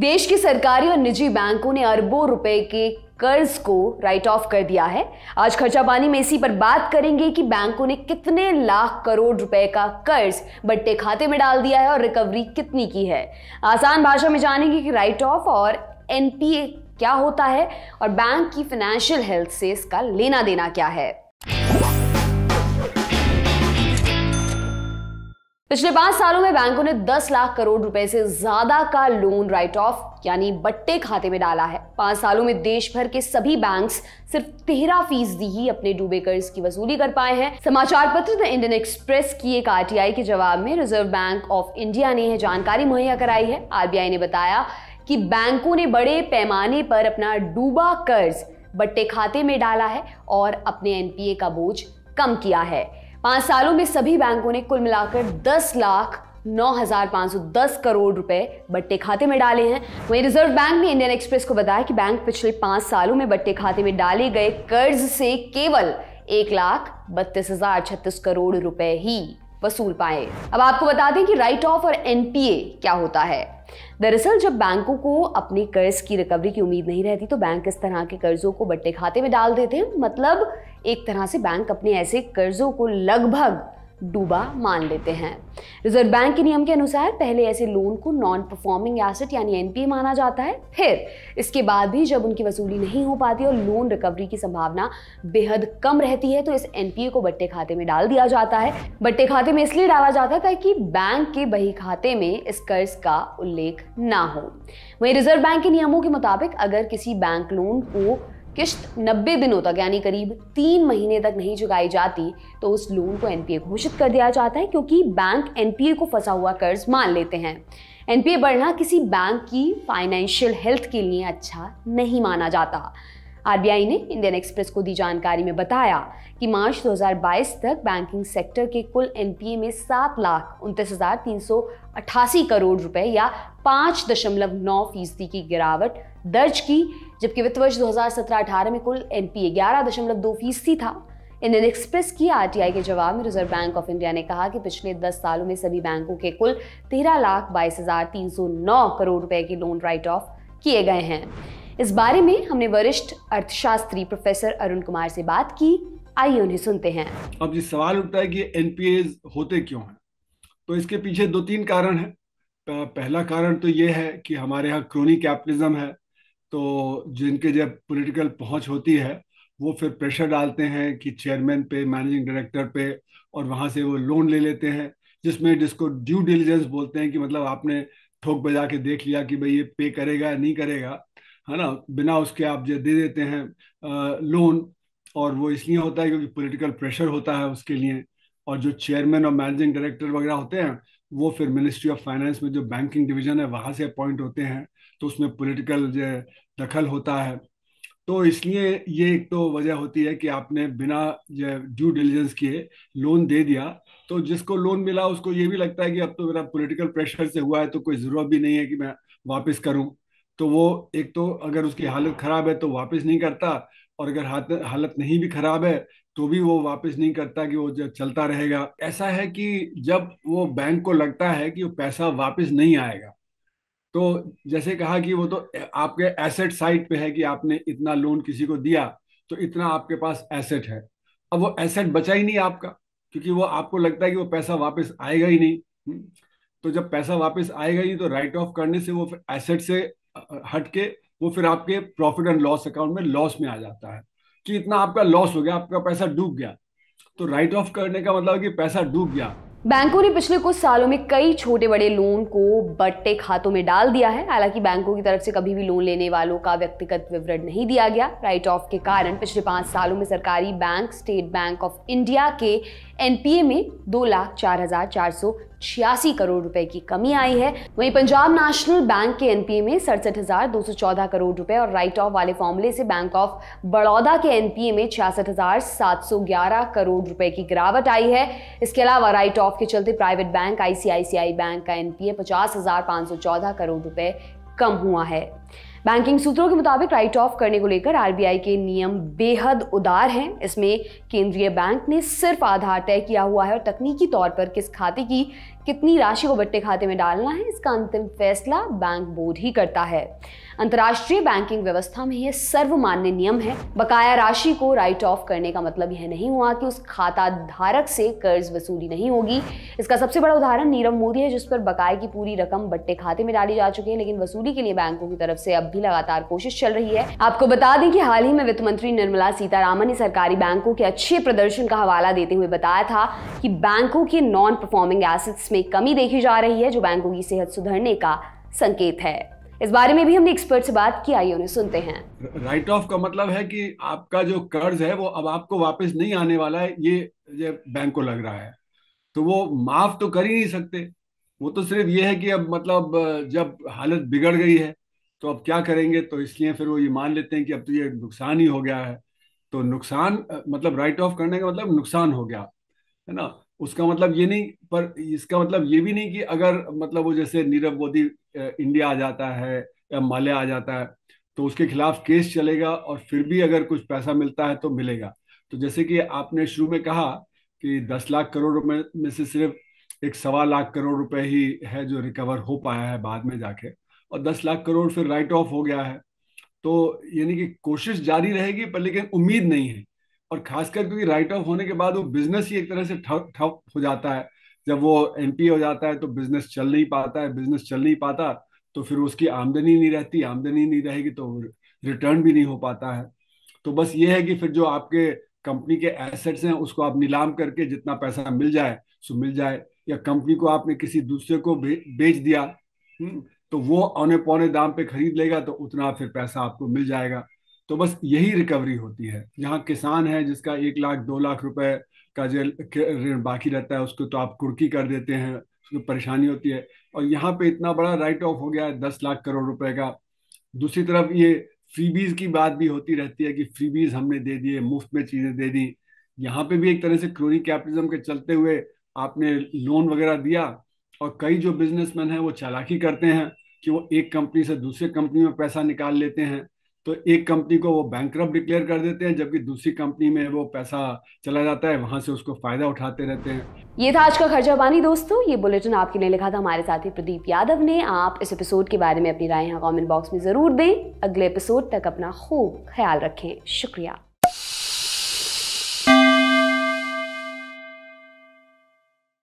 देश की सरकारी और निजी बैंकों ने अरबों रुपए के कर्ज को राइट ऑफ कर दिया है आज खर्चा पानी में इसी पर बात करेंगे कि बैंकों ने कितने लाख करोड़ रुपए का कर्ज बट्टे खाते में डाल दिया है और रिकवरी कितनी की है आसान भाषा में जानेंगे कि राइट ऑफ और एनपीए क्या होता है और बैंक की फाइनेंशियल हेल्थ से इसका लेना देना क्या है पिछले पांच सालों में बैंकों ने 10 लाख करोड़ रुपए से ज्यादा का लोन राइट ऑफ यानी बट्टे खाते में डाला है पांच सालों में देश भर के सभी बैंक्स सिर्फ तेरह फीसदी ही अपने डूबे कर्ज की वसूली कर पाए हैं समाचार पत्र द इंडियन एक्सप्रेस की एक आरटीआई के जवाब में रिजर्व बैंक ऑफ इंडिया ने यह जानकारी मुहैया कराई है आरबीआई ने बताया कि बैंकों ने बड़े पैमाने पर अपना डूबा कर्ज बट्टे खाते में डाला है और अपने एनपीए का बोझ कम किया है पांच सालों में सभी बैंकों ने कुल मिलाकर दस लाख नौ हजार पाँच सौ दस करोड़ रुपए बट्टे खाते में डाले हैं वहीं रिजर्व बैंक ने इंडियन एक्सप्रेस को बताया कि बैंक पिछले पांच सालों में बट्टे खाते में डाले गए कर्ज से केवल एक लाख बत्तीस हजार छत्तीस करोड़ रुपए ही वसूल पाए अब आपको बता दें कि राइट ऑफ और एनपीए क्या होता है दरअसल जब बैंकों को अपने कर्ज की रिकवरी की उम्मीद नहीं रहती तो बैंक इस तरह के कर्जों को बट्टे खाते में डाल देते हैं मतलब एक तरह से बैंक अपने ऐसे कर्जों को लगभग डूबा मान लेते हैं रिजर्व बैंक के नियम के अनुसार पहले ऐसे लोन को नॉन परफॉर्मिंग एसेट यानी एनपीए माना जाता है फिर इसके बाद भी जब उनकी वसूली नहीं हो पाती और लोन रिकवरी की संभावना बेहद कम रहती है तो इस एनपीए को बट्टे खाते में डाल दिया जाता है बट्टे खाते में इसलिए डाला जाता है ताकि बैंक के बही खाते में इस कर्ज का उल्लेख ना हो वही रिजर्व बैंक के नियमों के मुताबिक अगर किसी बैंक लोन को किश्त 90 दिनों तक यानी करीब तीन महीने तक नहीं चुकाई जाती तो उस लोन को एनपीए घोषित कर दिया जाता है क्योंकि बैंक एनपीए को फंसा हुआ कर्ज मान लेते हैं एनपीए बढ़ना किसी बैंक की फाइनेंशियल हेल्थ के लिए अच्छा नहीं माना जाता आरबीआई ने इंडियन एक्सप्रेस को दी जानकारी में बताया कि मार्च 2022 तक बैंकिंग सेक्टर के कुल एनपीए में सात लाख उनतीस हजार तीन सौ अट्ठासी करोड़ रुपए या पाँच दशमलव नौ फीसदी की गिरावट दर्ज की जबकि वित्त वर्ष 2017-18 में कुल एनपीए ग्यारह दशमलव दो फीसदी था इंडियन एक्सप्रेस की आरटीआई के जवाब में रिजर्व बैंक ऑफ इंडिया ने कहा कि पिछले 10 सालों में सभी बैंकों के कुल तेरह लाख बाईस हजार तीन सौ नौ करोड़ रुपए के लोन राइट ऑफ किए गए हैं इस बारे में हमने वरिष्ठ अर्थशास्त्री प्रोफेसर अरुण कुमार से बात की आइए उन्हें सुनते हैं अब ये सवाल उठता है कि एनपीए होते क्यों हैं तो इसके पीछे दो तीन कारण हैं पहला कारण तो ये है कि हमारे यहाँ क्रोनी कैपिटलिज्म है तो जिनके जब पॉलिटिकल पहुंच होती है वो फिर प्रेशर डालते हैं कि चेयरमैन पे मैनेजिंग डायरेक्टर पे और वहां से वो लोन ले लेते हैं जिसमें जिसको ड्यू डिलीजेंस बोलते हैं कि मतलब आपने ठोक बजा के देख लिया कि भाई ये पे करेगा या नहीं करेगा है ना बिना उसके आप जो दे देते हैं आ, लोन और वो इसलिए होता है क्योंकि पॉलिटिकल प्रेशर होता है उसके लिए और जो चेयरमैन और मैनेजिंग डायरेक्टर वगैरह होते हैं वो फिर मिनिस्ट्री ऑफ फाइनेंस में जो बैंकिंग डिवीजन है वहाँ से अपॉइंट होते हैं तो उसमें पॉलिटिकल जो दखल होता है तो इसलिए ये एक तो वजह होती है कि आपने बिना जो ड्यू डिलीजेंस किए लोन दे दिया तो जिसको लोन मिला उसको ये भी लगता है कि अब तो मेरा पॉलिटिकल प्रेशर से हुआ है तो कोई ज़रूरत भी नहीं है कि मैं वापस करूं तो वो एक तो अगर उसकी हालत खराब है तो वापस नहीं करता और अगर हाथ हालत नहीं भी खराब है तो भी वो वापस नहीं करता कि वो चलता रहेगा ऐसा है कि जब वो बैंक को लगता है कि वो पैसा वापस नहीं आएगा तो जैसे कहा कि वो तो आपके एसेट साइड पे है कि आपने इतना लोन किसी को दिया तो इतना आपके पास एसेट है अब वो एसेट बचा ही नहीं आपका क्योंकि वो आपको लगता है कि वो पैसा वापस आएगा ही नहीं हम्म, तो जब पैसा वापस आएगा ही तो राइट ऑफ करने से वो एसेट से हट के वो फिर आपके प्रॉफिट एंड लॉस अकाउंट में लॉस में आ जाता है कि इतना आपका लॉस हो गया आपका पैसा डूब गया तो राइट ऑफ करने का मतलब कि पैसा डूब गया बैंकों ने पिछले कुछ सालों में कई छोटे बड़े लोन को बट्टे खातों में डाल दिया है हालांकि बैंकों की तरफ से कभी भी लोन लेने वालों का व्यक्तिगत विवरण नहीं दिया गया राइट ऑफ के कारण पिछले पाँच सालों में सरकारी bank State Bank of India के एनपीए में दो लाख चार हजार चार सौ छियासी करोड़ रुपए की कमी आई है वहीं पंजाब नेशनल बैंक के एनपीए में सड़सठ हजार दो सौ चौदह करोड़ रुपए और राइट ऑफ वाले फॉर्मूले से बैंक ऑफ बड़ौदा के एनपीए में छियासठ हजार सात सौ ग्यारह करोड़ रुपए की गिरावट आई है इसके अलावा राइट ऑफ के चलते प्राइवेट बैंक आईसीआईसीआई बैंक का एनपीए पचास हजार पांच सौ चौदह करोड़ रुपए कम हुआ है बैंकिंग सूत्रों के मुताबिक राइट ऑफ करने को लेकर आरबीआई के नियम बेहद उदार हैं इसमें केंद्रीय बैंक ने सिर्फ आधार तय किया हुआ है और तकनीकी तौर पर किस खाते की कितनी राशि को बट्टे खाते में डालना है इसका अंतिम फैसला बैंक बोर्ड ही करता है अंतर्राष्ट्रीय बैंकिंग व्यवस्था में यह सर्वमान्य नियम है बकाया राशि को राइट ऑफ करने का मतलब यह नहीं हुआ कि उस खाता धारक से कर्ज वसूली नहीं होगी इसका सबसे बड़ा उदाहरण नीरव मोदी है जिस पर बकाए की पूरी रकम बट्टे खाते में डाली जा चुकी है लेकिन वसूली के लिए बैंकों की तरफ से अब भी लगातार कोशिश चल रही है आपको बता दें कि हाल ही में वित्त मंत्री निर्मला सीतारामन ने सरकारी बैंकों के अच्छे प्रदर्शन का हवाला देते हुए बताया था कि बैंकों के नॉन परफॉर्मिंग एसेट्स में कमी देखी जा रही है जो बैंकों की सेहत सुधरने का संकेत है इस बारे में भी हमने एक्सपर्ट से बात की आइए उन्हें सुनते हैं राइट ऑफ का मतलब है कि आपका जो कर्ज है वो अब आपको वापस नहीं आने वाला है ये, ये बैंक को लग रहा है तो वो माफ तो कर ही नहीं सकते वो तो सिर्फ ये है कि अब मतलब जब हालत बिगड़ गई है तो अब क्या करेंगे तो इसलिए फिर वो ये मान लेते हैं कि अब तो ये नुकसान ही हो गया है तो नुकसान मतलब राइट ऑफ करने का मतलब नुकसान हो गया है ना उसका मतलब ये नहीं पर इसका मतलब ये भी नहीं कि अगर मतलब वो जैसे नीरव मोदी इंडिया आ जाता है या माल्या आ जाता है तो उसके खिलाफ केस चलेगा और फिर भी अगर कुछ पैसा मिलता है तो मिलेगा तो जैसे कि आपने शुरू में कहा कि दस लाख करोड़ रुपए में से सिर्फ एक सवा लाख करोड़ रुपए ही है जो रिकवर हो पाया है बाद में जाके और दस लाख करोड़ फिर राइट ऑफ हो गया है तो यानी कि कोशिश जारी रहेगी पर लेकिन उम्मीद नहीं है और खासकर क्योंकि राइट ऑफ होने के बाद वो बिजनेस ही एक तरह से ठप ठप हो जाता है जब वो एम हो जाता है तो बिजनेस चल नहीं पाता है बिजनेस चल नहीं पाता तो फिर उसकी आमदनी नहीं रहती आमदनी नहीं रहेगी तो रिटर्न भी नहीं हो पाता है तो बस ये है कि फिर जो आपके कंपनी के एसेट्स हैं उसको आप नीलाम करके जितना पैसा मिल जाए सो मिल जाए या कंपनी को आपने किसी दूसरे को बे, बेच दिया हम्म, तो वो औने पौने दाम पे खरीद लेगा तो उतना फिर पैसा आपको मिल जाएगा तो बस यही रिकवरी होती है जहाँ किसान है जिसका एक लाख दो लाख रुपए का जो ऋण बाकी रहता है उसको तो आप कुर्की कर देते हैं उसको परेशानी होती है और यहाँ पे इतना बड़ा राइट ऑफ हो गया है दस लाख करोड़ रुपए का दूसरी तरफ ये फ्रीबीज की बात भी होती रहती है कि फ्रीबीज हमने दे दिए मुफ्त में चीजें दे दी यहाँ पे भी एक तरह से क्रोनी कैपिटलिज्म के चलते हुए आपने लोन वगैरह दिया और कई जो बिजनेसमैन हैं वो चालाकी करते हैं कि वो एक कंपनी से दूसरे कंपनी में पैसा निकाल लेते हैं तो एक कंपनी को वो बैंक डिक्लेयर कर देते हैं जबकि दूसरी कंपनी में वो पैसा चला जाता है वहां से उसको फायदा उठाते रहते हैं ये था आज का खर्चा पानी दोस्तों ये बुलेटिन आपके लिए लिखा था हमारे साथी प्रदीप यादव ने आप इस एपिसोड के बारे में अपनी राय यहाँ कॉमेंट बॉक्स में जरूर दें अगले एपिसोड तक अपना खूब ख्याल रखें शुक्रिया